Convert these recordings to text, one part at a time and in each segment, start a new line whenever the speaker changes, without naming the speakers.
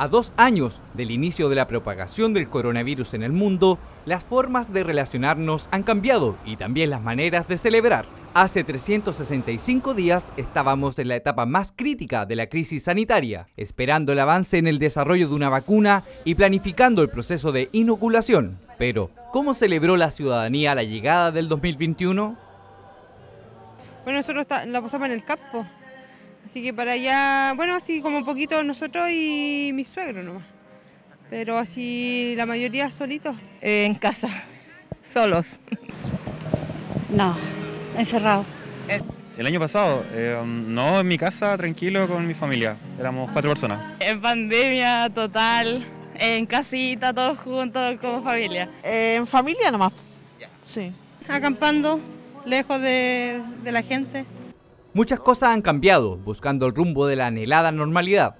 A dos años del inicio de la propagación del coronavirus en el mundo, las formas de relacionarnos han cambiado y también las maneras de celebrar. Hace 365 días estábamos en la etapa más crítica de la crisis sanitaria, esperando el avance en el desarrollo de una vacuna y planificando el proceso de inoculación. Pero, ¿cómo celebró la ciudadanía la llegada del 2021?
Bueno, nosotros la pasamos en el campo, Así que para allá, bueno, así como un poquito nosotros y mi suegro nomás. Pero así la mayoría solitos. Eh, en casa, solos. No, encerrado. Eh,
el año pasado, eh, um, no, en mi casa, tranquilo, con mi familia. Éramos cuatro personas.
En pandemia total, en casita, todos juntos como familia. en familia nomás. Sí. Acampando, lejos de la gente.
Muchas cosas han cambiado, buscando el rumbo de la anhelada normalidad.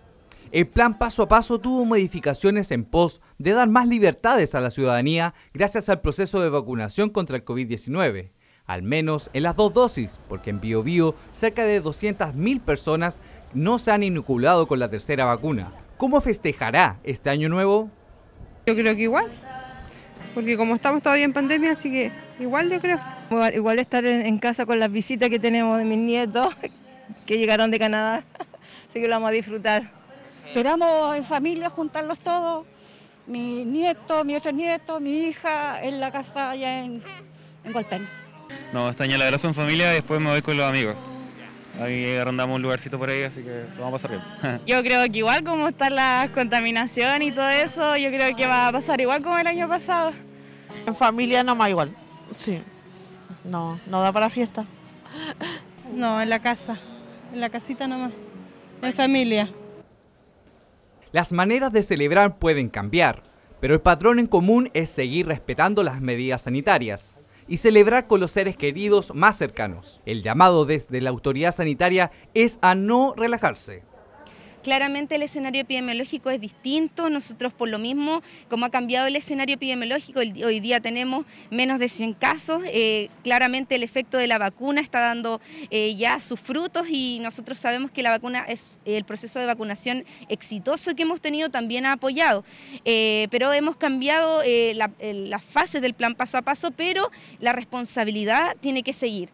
El plan paso a paso tuvo modificaciones en pos de dar más libertades a la ciudadanía gracias al proceso de vacunación contra el COVID-19, al menos en las dos dosis, porque en BioBio, cerca de 200.000 personas no se han inoculado con la tercera vacuna. ¿Cómo festejará este año nuevo? Yo creo que igual,
porque como estamos todavía en pandemia, así que igual yo creo. Igual estar en, casa con las visitas que tenemos de mis nietos, que llegaron de Canadá, así que lo vamos a disfrutar. Esperamos en familia juntarlos todos, mi nieto, mi otro nieto, mi hija, en la casa allá en, Golpen.
No, este año la abrazo en familia y después me voy con los amigos. Ahí arrondamos un lugarcito por ahí, así que lo vamos a pasar bien.
yo creo que igual como está la contaminación y todo eso, yo creo que va a pasar igual como el año pasado. En familia nomás igual, sí. No, no da para fiesta. No, en la casa, en la casita nomás, en familia.
Las maneras de celebrar pueden cambiar, pero el patrón en común es seguir respetando las medidas sanitarias y celebrar con los seres queridos más cercanos. El llamado desde la autoridad sanitaria es a no relajarse.
Claramente el escenario epidemiológico es distinto, nosotros por lo mismo, como ha cambiado el escenario epidemiológico, hoy día tenemos menos de 100 casos, eh, claramente el efecto de la vacuna está dando eh, ya sus frutos y nosotros sabemos que la vacuna es el proceso de vacunación exitoso que hemos tenido también ha apoyado, eh, pero hemos cambiado la fase del plan paso a paso, pero la responsabilidad tiene que seguir.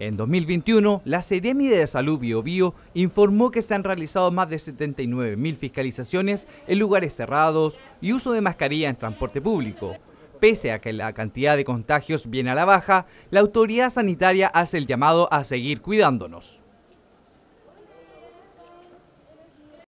En 2021, la Seremi de Salud Bio, Bio informó que se han realizado más de 79.000 fiscalizaciones en lugares cerrados y uso de mascarilla en transporte público. Pese a que la cantidad de contagios viene a la baja, la autoridad sanitaria hace el llamado a seguir cuidándonos.